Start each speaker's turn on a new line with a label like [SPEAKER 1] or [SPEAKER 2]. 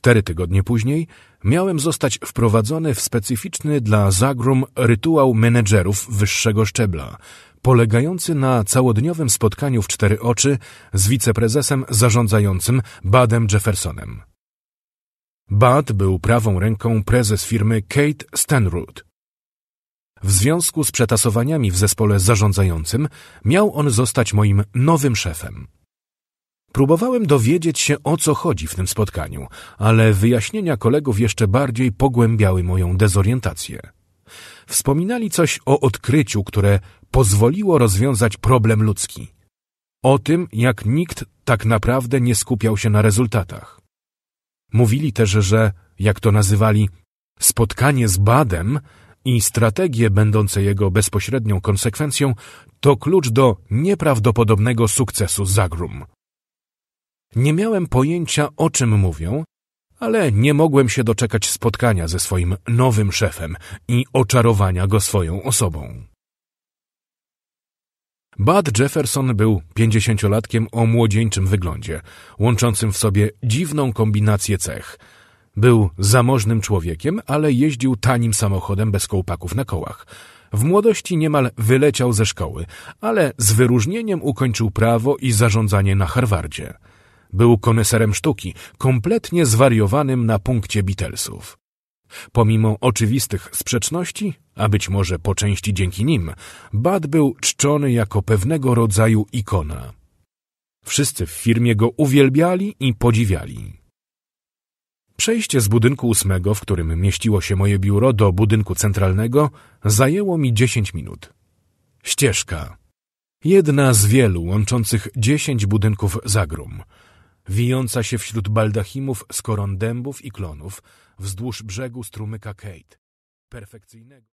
[SPEAKER 1] Cztery tygodnie później miałem zostać wprowadzony w specyficzny dla Zagrum rytuał menedżerów wyższego szczebla, polegający na całodniowym spotkaniu w cztery oczy z wiceprezesem zarządzającym Badem Jeffersonem. Bad był prawą ręką prezes firmy Kate Stanroot. W związku z przetasowaniami w zespole zarządzającym miał on zostać moim nowym szefem. Próbowałem dowiedzieć się, o co chodzi w tym spotkaniu, ale wyjaśnienia kolegów jeszcze bardziej pogłębiały moją dezorientację. Wspominali coś o odkryciu, które pozwoliło rozwiązać problem ludzki. O tym, jak nikt tak naprawdę nie skupiał się na rezultatach. Mówili też, że, jak to nazywali, spotkanie z Badem i strategie będące jego bezpośrednią konsekwencją to klucz do nieprawdopodobnego sukcesu Zagrum. Nie miałem pojęcia, o czym mówią, ale nie mogłem się doczekać spotkania ze swoim nowym szefem i oczarowania go swoją osobą. Bud Jefferson był pięćdziesięciolatkiem o młodzieńczym wyglądzie, łączącym w sobie dziwną kombinację cech. Był zamożnym człowiekiem, ale jeździł tanim samochodem bez kołpaków na kołach. W młodości niemal wyleciał ze szkoły, ale z wyróżnieniem ukończył prawo i zarządzanie na Harvardzie. Był koneserem sztuki, kompletnie zwariowanym na punkcie Beatlesów. Pomimo oczywistych sprzeczności, a być może po części dzięki nim, Bad był czczony jako pewnego rodzaju ikona. Wszyscy w firmie go uwielbiali i podziwiali. Przejście z budynku ósmego, w którym mieściło się moje biuro, do budynku centralnego zajęło mi dziesięć minut. Ścieżka. Jedna z wielu łączących dziesięć budynków Zagrum – wijąca się wśród baldachimów z koron dębów i klonów wzdłuż brzegu strumyka Kate, perfekcyjnego...